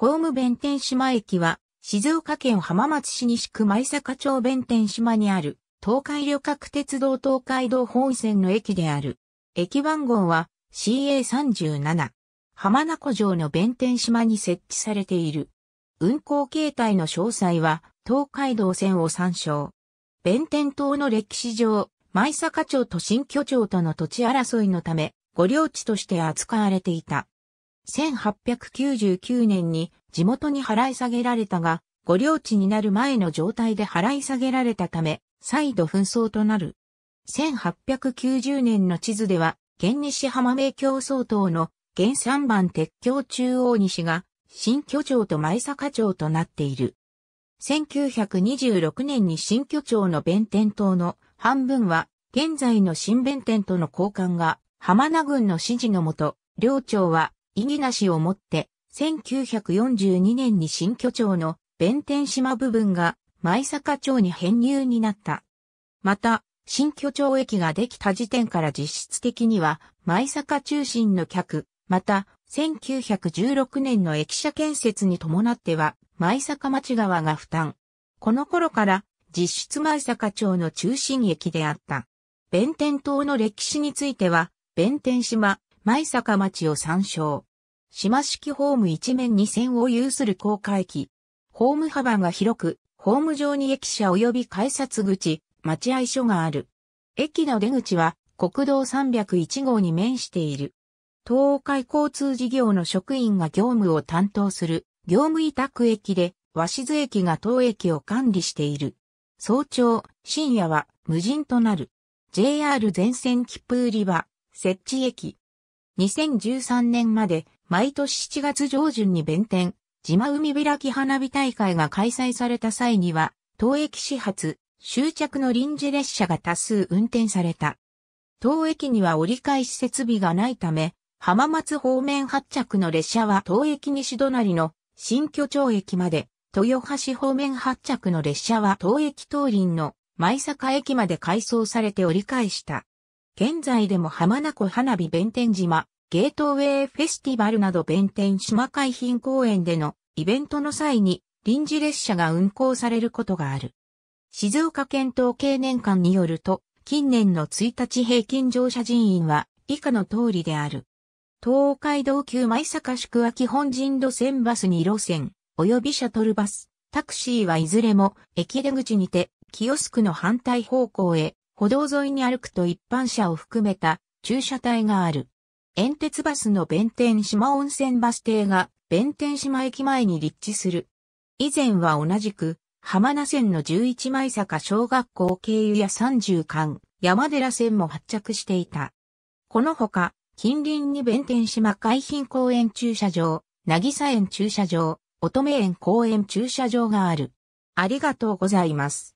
ホーム弁天島駅は、静岡県浜松市西区舞坂町弁天島にある、東海旅客鉄道東海道本線の駅である。駅番号は CA37。浜名湖城の弁天島に設置されている。運行形態の詳細は、東海道線を参照。弁天島の歴史上、舞坂町と新居町との土地争いのため、御領地として扱われていた。1899年に地元に払い下げられたが、御領地になる前の状態で払い下げられたため、再度紛争となる。1890年の地図では、現西浜名教総統の現三番鉄橋中央西が新居町と前坂町となっている。1926年に新居町の弁天島の半分は現在の新弁天との交換が浜名郡の指示のもと、領町は意義なしをもって、1942年に新居町の弁天島部分が舞坂町に編入になった。また、新居町駅ができた時点から実質的には舞坂中心の客、また、1916年の駅舎建設に伴っては、舞坂町側が負担。この頃から、実質舞坂町の中心駅であった。弁天島の歴史については、弁天島、舞坂町を参照。島式ホーム一面二線を有する高架駅。ホーム幅が広く、ホーム上に駅舎及び改札口、待合所がある。駅の出口は国道301号に面している。東海交通事業の職員が業務を担当する業務委託駅で、和津駅が当駅を管理している。早朝、深夜は無人となる。JR 全線切符売り場、設置駅。2013年まで毎年7月上旬に弁天、島海開き花火大会が開催された際には、東駅始発、終着の臨時列車が多数運転された。東駅には折り返し設備がないため、浜松方面発着の列車は東駅西隣の新居町駅まで、豊橋方面発着の列車は東駅東輪の舞坂駅まで改装されて折り返した。現在でも浜名湖花火弁天島、ゲートウェイフェスティバルなど弁天島海浜公園でのイベントの際に臨時列車が運行されることがある。静岡県統計年間によると、近年の1日平均乗車人員は以下の通りである。東海道急舞坂宿は基本人路線バス2路線、及びシャトルバス、タクシーはいずれも駅出口にて、キオスクの反対方向へ、歩道沿いに歩くと一般車を含めた駐車帯がある。遠鉄バスの弁天島温泉バス停が弁天島駅前に立地する。以前は同じく、浜名線の11枚坂小学校経由や30巻山寺線も発着していた。このほか、近隣に弁天島海浜公園駐車場、渚園駐車場、乙女園公園駐車場がある。ありがとうございます。